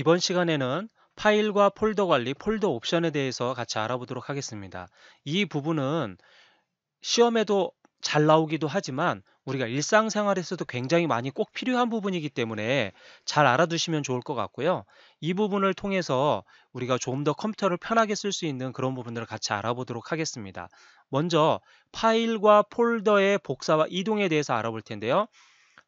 이번 시간에는 파일과 폴더 관리, 폴더 옵션에 대해서 같이 알아보도록 하겠습니다. 이 부분은 시험에도 잘 나오기도 하지만 우리가 일상생활에서도 굉장히 많이 꼭 필요한 부분이기 때문에 잘 알아두시면 좋을 것 같고요. 이 부분을 통해서 우리가 좀 더 컴퓨터를 편하게 쓸 수 있는 그런 부분들을 같이 알아보도록 하겠습니다. 먼저 파일과 폴더의 복사와 이동에 대해서 알아볼 텐데요.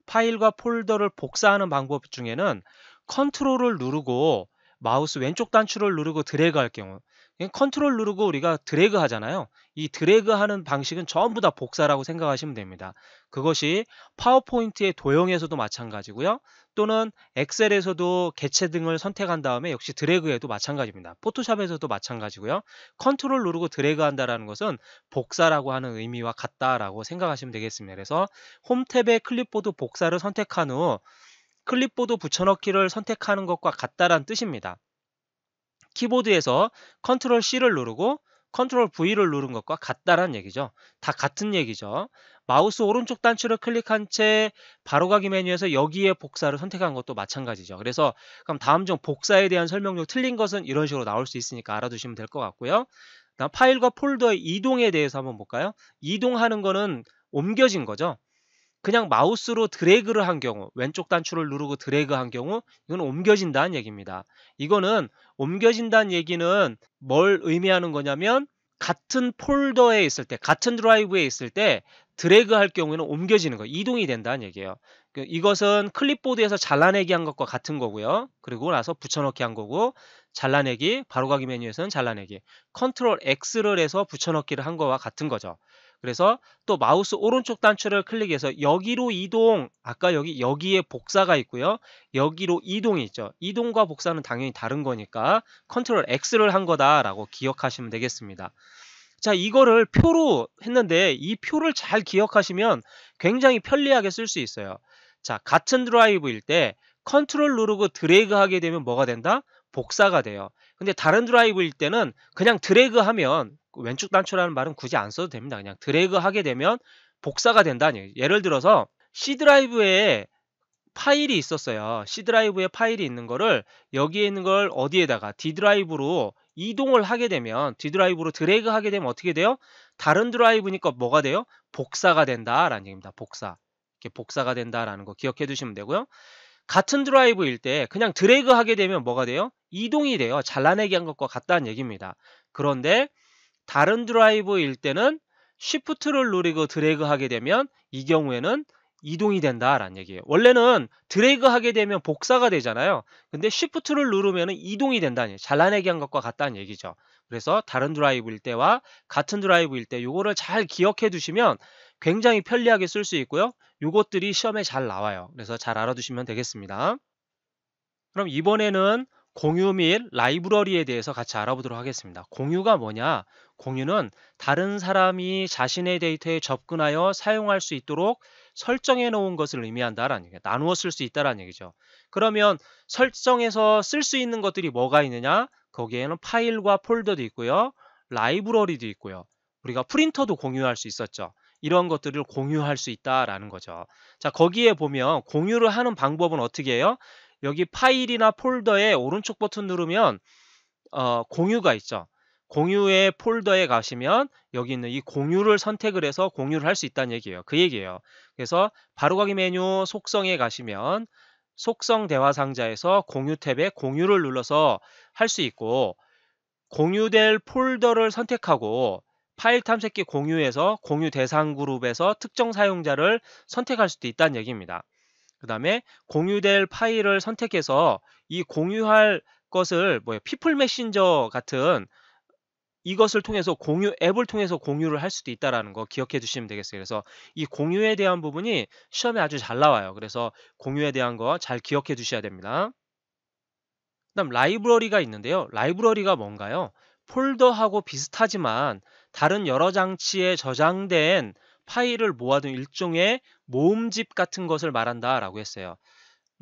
파일과 폴더를 복사하는 방법 중에는 컨트롤을 누르고 마우스 왼쪽 단추를 누르고 드래그 할 경우 예, 컨트롤 누르고 우리가 드래그 하잖아요. 이 드래그 하는 방식은 전부 다 복사라고 생각하시면 됩니다. 그것이 파워포인트의 도형에서도 마찬가지고요. 또는 엑셀에서도 개체 등을 선택한 다음에 역시 드래그에도 마찬가지입니다. 포토샵에서도 마찬가지고요. 컨트롤 누르고 드래그 한다라는 것은 복사라고 하는 의미와 같다라고 생각하시면 되겠습니다. 그래서 홈탭에 클립보드 복사를 선택한 후 클립보드 붙여넣기를 선택하는 것과 같다란 뜻입니다. 키보드에서 컨트롤 C를 누르고 컨트롤 V를 누른 것과 같다란 얘기죠. 다 같은 얘기죠. 마우스 오른쪽 단추를 클릭한 채 바로가기 메뉴에서 여기에 복사를 선택한 것도 마찬가지죠. 그래서 그럼 다음 중 복사에 대한 설명력 틀린 것은 이런 식으로 나올 수 있으니까 알아두시면 될 것 같고요. 다음 파일과 폴더의 이동에 대해서 한번 볼까요? 이동하는 거는 옮겨진 거죠. 그냥 마우스로 드래그를 한 경우 왼쪽 단추를 누르고 드래그 한 경우 이건 옮겨진다는 얘기입니다. 이거는 옮겨진다는 얘기는 뭘 의미하는 거냐면 같은 폴더에 있을 때 같은 드라이브에 있을 때 드래그 할 경우에는 옮겨지는 거 이동이 된다는 얘기예요. 그 이것은 클립보드에서 잘라내기 한 것과 같은 거고요. 그리고 나서 붙여넣기 한 거고 잘라내기, 바로가기 메뉴에서는 잘라내기, 컨트롤 X를 해서 붙여넣기를 한 거와 같은 거죠. 그래서 또 마우스 오른쪽 단추를 클릭해서 여기로 이동, 아까 여기 여기에 복사가 있고요. 여기로 이동이 있죠. 이동과 복사는 당연히 다른 거니까 컨트롤 X를 한 거다라고 기억하시면 되겠습니다. 자 이거를 표로 했는데 이 표를 잘 기억하시면 굉장히 편리하게 쓸 수 있어요. 자 같은 드라이브일 때 컨트롤 누르고 드래그 하게 되면 뭐가 된다? 복사가 돼요. 근데 다른 드라이브일 때는 그냥 드래그 하면 그 왼쪽 단추라는 말은 굳이 안 써도 됩니다. 그냥 드래그 하게 되면 복사가 된다는 얘기예를 들어서 C 드라이브에 파일이 있었어요. C 드라이브에 파일이 있는 거를 여기에 있는 걸 어디에다가 D 드라이브로 이동을 하게 되면 D 드라이브로 드래그 하게 되면 어떻게 돼요? 다른 드라이브니까 뭐가 돼요? 복사가 된다라는 얘기입니다. 복사. 이렇게 복사가 된다라는 거 기억해 두시면 되고요. 같은 드라이브일 때 그냥 드래그 하게 되면 뭐가 돼요? 이동이 돼요. 잘라내기 한 것과 같다는 얘기입니다. 그런데 다른 드라이브일 때는 쉬프트를 누리고 드래그 하게 되면 이 경우에는 이동이 된다라는 얘기예요. 원래는 드래그 하게 되면 복사가 되잖아요. 근데 쉬프트를 누르면 이동이 된다는 얘기 잘라내기 한 것과 같다는 얘기죠. 그래서 다른 드라이브일 때와 같은 드라이브일 때 이거를 잘 기억해 두시면 굉장히 편리하게 쓸 수 있고요. 이것들이 시험에 잘 나와요. 그래서 잘 알아두시면 되겠습니다. 그럼 이번에는 공유 및 라이브러리에 대해서 같이 알아보도록 하겠습니다. 공유가 뭐냐? 공유는 다른 사람이 자신의 데이터에 접근하여 사용할 수 있도록 설정해 놓은 것을 의미한다라는 얘기예요. 나누어 쓸 수 있다라는 얘기죠. 그러면 설정해서 쓸 수 있는 것들이 뭐가 있느냐? 거기에는 파일과 폴더도 있고요. 라이브러리도 있고요. 우리가 프린터도 공유할 수 있었죠. 이런 것들을 공유할 수 있다라는 거죠. 자, 거기에 보면 공유를 하는 방법은 어떻게 해요? 여기 파일이나 폴더에 오른쪽 버튼 누르면 어, 공유가 있죠. 공유의 폴더에 가시면 여기 있는 이 공유를 선택을 해서 공유를 할 수 있다는 얘기예요. 그 얘기예요. 그래서 바로가기 메뉴 속성에 가시면 속성 대화 상자에서 공유 탭에 공유를 눌러서 할 수 있고 공유될 폴더를 선택하고 파일 탐색기 공유에서 공유 대상 그룹에서 특정 사용자를 선택할 수도 있다는 얘기입니다. 그 다음에 공유될 파일을 선택해서 이 공유할 것을 뭐예 피플 메신저 같은 이것을 통해서 공유 앱을 통해서 공유를 할 수도 있다라는 거 기억해 주시면 되겠어요. 그래서 이 공유에 대한 부분이 시험에 아주 잘 나와요. 그래서 공유에 대한 거 잘 기억해 주셔야 됩니다. 그다음 라이브러리가 있는데요. 라이브러리가 뭔가요? 폴더하고 비슷하지만 다른 여러 장치에 저장된 파일을 모아둔 일종의 모음집 같은 것을 말한다라고 했어요.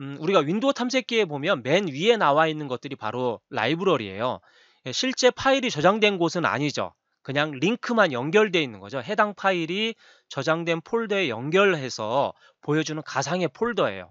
음, 우리가 윈도우 탐색기에 보면 맨 위에 나와 있는 것들이 바로 라이브러리예요. 예, 실제 파일이 저장된 곳은 아니죠. 그냥 링크만 연결되어 있는 거죠. 해당 파일이 저장된 폴더에 연결해서 보여주는 가상의 폴더예요.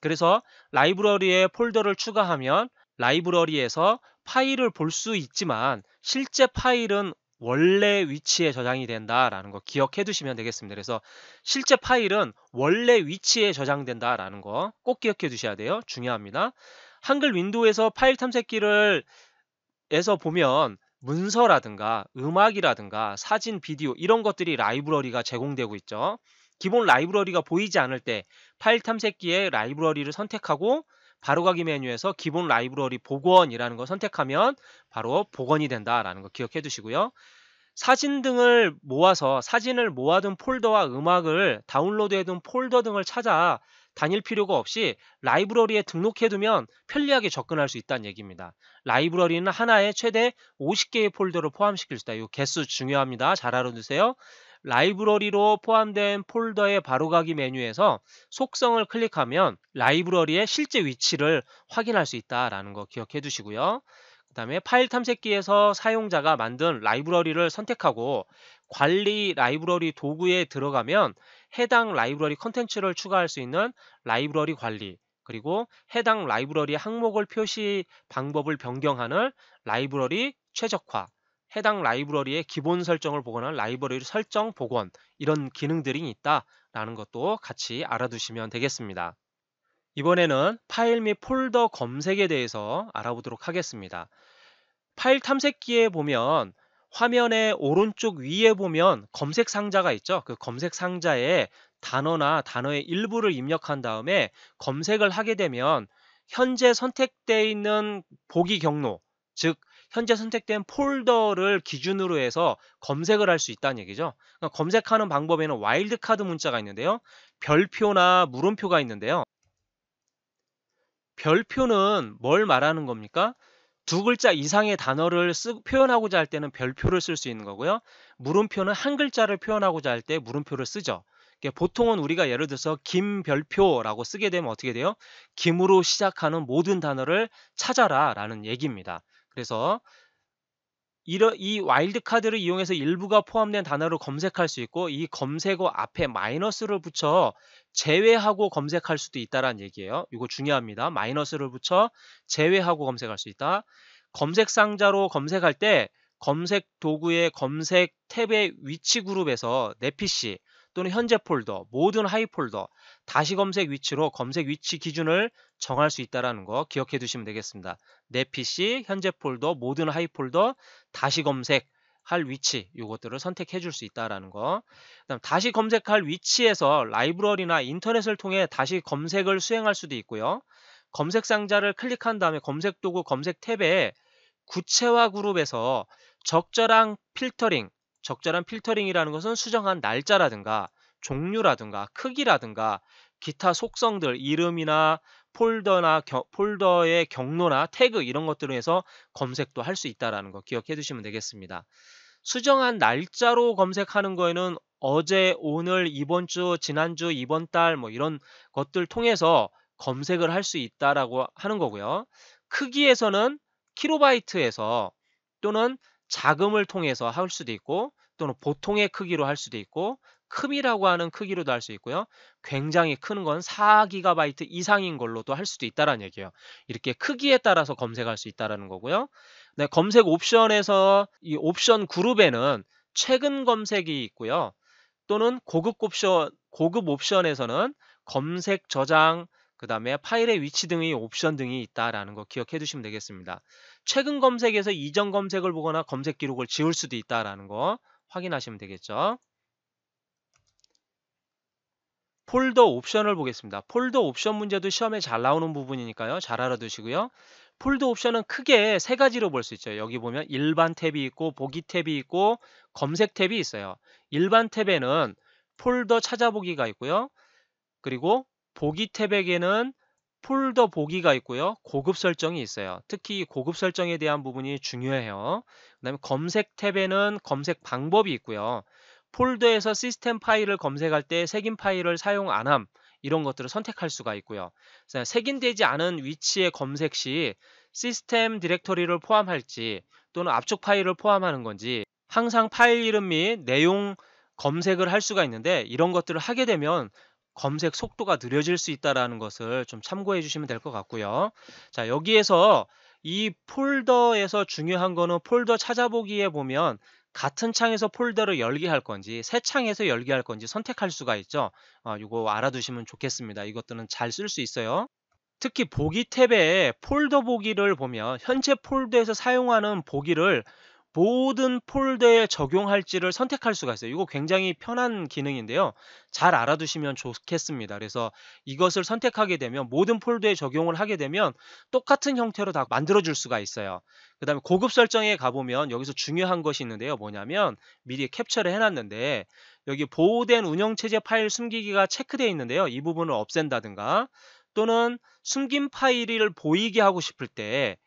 그래서 라이브러리에 폴더를 추가하면 라이브러리에서 파일을 볼 수 있지만 실제 파일은 원래 위치에 저장이 된다라는 거 기억해 두시면 되겠습니다. 그래서 실제 파일은 원래 위치에 저장된다라는 거 꼭 기억해 두셔야 돼요. 중요합니다. 한글 윈도우에서 파일 탐색기를 에서 보면 문서라든가 음악이라든가 사진, 비디오 이런 것들이 라이브러리가 제공되고 있죠. 기본 라이브러리가 보이지 않을 때 파일 탐색기에 라이브러리를 선택하고 바로가기 메뉴에서 기본 라이브러리 복원이라는 걸 선택하면 바로 복원이 된다라는 거 기억해 두시고요. 사진 등을 모아서 사진을 모아둔 폴더와 음악을 다운로드해둔 폴더 등을 찾아 다닐 필요가 없이 라이브러리에 등록해두면 편리하게 접근할 수 있다는 얘기입니다. 라이브러리는 하나에 최대 50개의 폴더를 포함시킬 수 있다. 이 개수 중요합니다. 잘 알아두세요. 라이브러리로 포함된 폴더의 바로가기 메뉴에서 속성을 클릭하면 라이브러리의 실제 위치를 확인할 수 있다라는 거 기억해 두시고요. 그 다음에 파일 탐색기에서 사용자가 만든 라이브러리를 선택하고 관리 라이브러리 도구에 들어가면 해당 라이브러리 컨텐츠를 추가할 수 있는 라이브러리 관리 그리고 해당 라이브러리 항목을 표시 방법을 변경하는 라이브러리 최적화 해당 라이브러리의 기본 설정을 보거나 라이브러리 설정 복원 이런 기능들이 있다라는 것도 같이 알아두시면 되겠습니다. 이번에는 파일 및 폴더 검색에 대해서 알아보도록 하겠습니다. 파일 탐색기에 보면 화면의 오른쪽 위에 보면 검색 상자가 있죠. 그 검색 상자에 단어나 단어의 일부를 입력한 다음에 검색을 하게 되면 현재 선택되어 있는 보기 경로, 즉 현재 선택된 폴더를 기준으로 해서 검색을 할 수 있다는 얘기죠. 그러니까 검색하는 방법에는 와일드카드 문자가 있는데요. 별표나 물음표가 있는데요. 별표는 뭘 말하는 겁니까? 두 글자 이상의 단어를 쓰, 표현하고자 할 때는 별표를 쓸 수 있는 거고요. 물음표는 한 글자를 표현하고자 할 때 물음표를 쓰죠. 보통은 우리가 예를 들어서 김별표라고 쓰게 되면 어떻게 돼요? 김으로 시작하는 모든 단어를 찾아라 라는 얘기입니다. 그래서 이러, 이 와일드카드를 이용해서 일부가 포함된 단어를 검색할 수 있고 이 검색어 앞에 마이너스를 붙여 제외하고 검색할 수도 있다라는 얘기예요. 이거 중요합니다. 마이너스를 붙여 제외하고 검색할 수 있다. 검색 상자로 검색할 때 검색 도구의 검색 탭의 위치 그룹에서 내 PC 또는 현재 폴더, 모든 하이 폴더, 다시 검색 위치로 검색 위치 기준을 정할 수 있다는 거 기억해 두시면 되겠습니다. 내 PC, 현재 폴더, 모든 하이 폴더, 다시 검색, 할 위치 이것들을 선택해 줄 수 있다라는 거. 그다음 다시 검색할 위치에서 라이브러리나 인터넷을 통해 다시 검색을 수행할 수도 있고요. 검색 상자를 클릭한 다음에 검색 도구 검색 탭에 구체화 그룹에서 적절한 필터링, 적절한 필터링이라는 것은 수정한 날짜라든가 종류라든가 크기라든가 기타 속성들 이름이나 폴더나 겨, 폴더의 경로나 태그 이런 것들을 해서 검색도 할 수 있다라는 거 기억해 두시면 되겠습니다. 수정한 날짜로 검색하는 거에는 어제, 오늘, 이번 주, 지난주, 이번 달 뭐 이런 것들 통해서 검색을 할 수 있다라고 하는 거고요. 크기에서는 키로바이트에서 또는 자금을 통해서 할 수도 있고 또는 보통의 크기로 할 수도 있고 큼이라고 하는 크기로도 할 수 있고요. 굉장히 큰 건 4GB 이상인 걸로도 할 수도 있다라는 얘기예요. 이렇게 크기에 따라서 검색할 수 있다라는 거고요. 네, 검색 옵션에서 이 옵션 그룹에는 최근 검색이 있고요. 또는 고급 옵션 고급 옵션에서는 검색 저장 그 다음에 파일의 위치 등의 옵션 등이 있다라는 거 기억해 두시면 되겠습니다. 최근 검색에서 이전 검색을 보거나 검색 기록을 지울 수도 있다라는 거 확인하시면 되겠죠. 폴더 옵션을 보겠습니다. 폴더 옵션 문제도 시험에 잘 나오는 부분이니까요. 잘 알아두시고요. 폴더 옵션은 크게 세 가지로 볼 수 있죠. 여기 보면 일반 탭이 있고 보기 탭이 있고 검색 탭이 있어요. 일반 탭에는 폴더 찾아보기가 있고요. 그리고 보기 탭에게는 폴더 보기가 있고요. 고급 설정이 있어요. 특히 고급 설정에 대한 부분이 중요해요. 그 다음에 검색 탭에는 검색 방법이 있고요. 폴더에서 시스템 파일을 검색할 때 색인 파일을 사용 안함 이런 것들을 선택할 수가 있고요. 색인되지 않은 위치의 검색 시 시스템 디렉토리를 포함할지 또는 압축 파일을 포함하는 건지 항상 파일 이름 및 내용 검색을 할 수가 있는데 이런 것들을 하게 되면 검색 속도가 느려질 수 있다라는 것을 좀 참고해 주시면 될 것 같고요. 자, 여기에서 이 폴더에서 중요한 거는 폴더 찾아보기에 보면 같은 창에서 폴더를 열기 할 건지 새 창에서 열기 할 건지 선택할 수가 있죠. 이거 어, 알아두시면 좋겠습니다. 이것들은 잘 쓸 수 있어요. 특히 보기 탭에 폴더 보기를 보면 현재 폴더에서 사용하는 보기를 모든 폴더에 적용할지를 선택할 수가 있어요. 이거 굉장히 편한 기능인데요. 잘 알아두시면 좋겠습니다. 그래서 이것을 선택하게 되면 모든 폴더에 적용을 하게 되면 똑같은 형태로 다 만들어줄 수가 있어요. 그 다음에 고급 설정에 가보면 여기서 중요한 것이 있는데요. 뭐냐면 미리 캡처를 해놨는데 여기 보호된 운영체제 파일 숨기기가 체크되어 있는데요. 이 부분을 없앤다든가 또는 숨긴 파일을 보이게 하고 싶을 때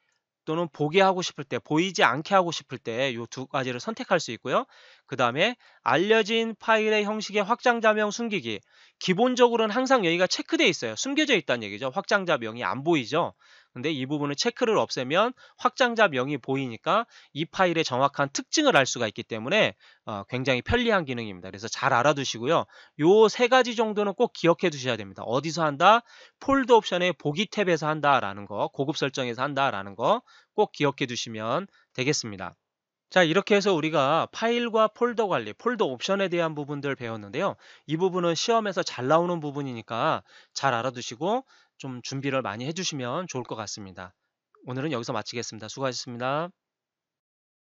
또는 보게 하고 싶을 때, 보이지 않게 하고 싶을 때이 두 가지를 선택할 수 있고요. 그 다음에 알려진 파일의 형식의 확장자명 숨기기. 기본적으로는 항상 여기가 체크되어 있어요. 숨겨져 있다는 얘기죠. 확장자명이 안 보이죠. 근데 이 부분을 체크를 없애면 확장자 명이 보이니까 이 파일의 정확한 특징을 알 수가 있기 때문에 어, 굉장히 편리한 기능입니다. 그래서 잘 알아두시고요. 요 세 가지 정도는 꼭 기억해 두셔야 됩니다. 어디서 한다? 폴드 옵션의 보기 탭에서 한다라는 거, 고급 설정에서 한다라는 거 꼭 기억해 두시면 되겠습니다. 자 이렇게 해서 우리가 파일과 폴더 관리, 폴더 옵션에 대한 부분들 배웠는데요. 이 부분은 시험에서 잘 나오는 부분이니까 잘 알아두시고 좀 준비를 많이 해주시면 좋을 것 같습니다. 오늘은 여기서 마치겠습니다. 수고하셨습니다.